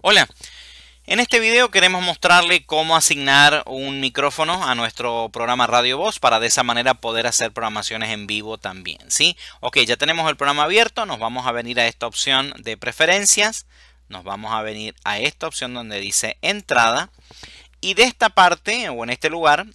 Hola, en este video queremos mostrarle cómo asignar un micrófono a nuestro programa Radio Voz para de esa manera poder hacer programaciones en vivo también, ¿sí? Ok, ya tenemos el programa abierto, nos vamos a venir a esta opción de preferencias, nos vamos a venir a esta opción donde dice entrada y de esta parte o en este lugar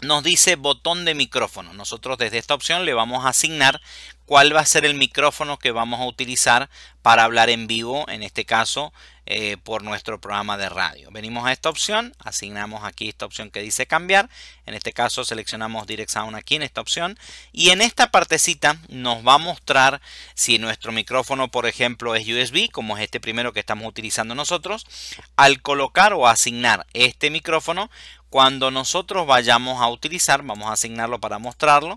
nos dice botón de micrófono. Nosotros desde esta opción le vamos a asignar cuál va a ser el micrófono que vamos a utilizar para hablar en vivo, en este caso eh, por nuestro programa de radio. Venimos a esta opción, asignamos aquí esta opción que dice cambiar, en este caso seleccionamos Direct Sound aquí en esta opción y en esta partecita nos va a mostrar si nuestro micrófono por ejemplo es USB, como es este primero que estamos utilizando nosotros, al colocar o asignar este micrófono, cuando nosotros vayamos a utilizar, vamos a asignarlo para mostrarlo,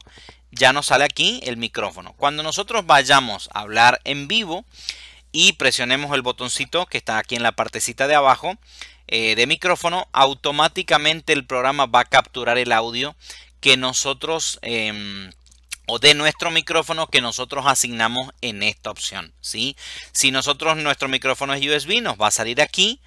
ya nos sale aquí el micrófono. Cuando nosotros vayamos a hablar en vivo y presionemos el botoncito que está aquí en la partecita de abajo eh, de micrófono, automáticamente el programa va a capturar el audio que nosotros em, o de nuestro micrófono que nosotros asignamos en esta opción. ¿sí? Si nosotros nuestro micrófono es USB, nos va a salir aquí.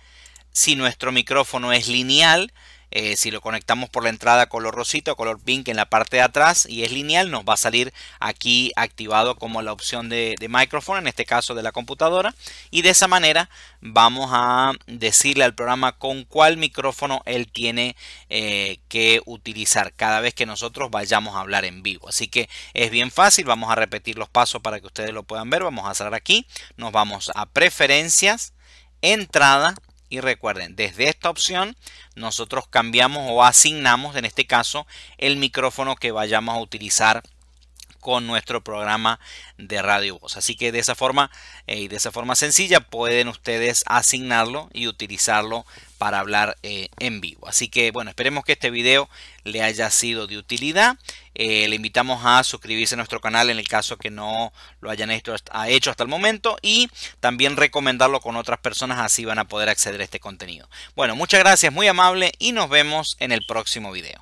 Si nuestro micrófono es lineal, eh, si lo conectamos por la entrada color rosito, color pink en la parte de atrás y es lineal, nos va a salir aquí activado como la opción de, micrófono, en este caso de la computadora. Y de esa manera vamos a decirle al programa con cuál micrófono él tiene eh, que utilizar cada vez que nosotros vayamos a hablar en vivo. Así que es bien fácil, vamos a repetir los pasos para que ustedes lo puedan ver. Vamos a cerrar aquí, nos vamos a preferencias, entrada, y recuerden, desde esta opción nosotros cambiamos o asignamos, en este caso, el micrófono que vayamos a utilizar con nuestro programa de radio voz. Así que de esa forma eh, y de esa forma sencilla pueden ustedes asignarlo y utilizarlo para hablar eh, en vivo. Así que bueno, esperemos que este video le haya sido de utilidad. Eh, le invitamos a suscribirse a nuestro canal en el caso que no lo hayan hecho hasta el momento y también recomendarlo con otras personas, así van a poder acceder a este contenido. Bueno, muchas gracias, muy amable y nos vemos en el próximo video.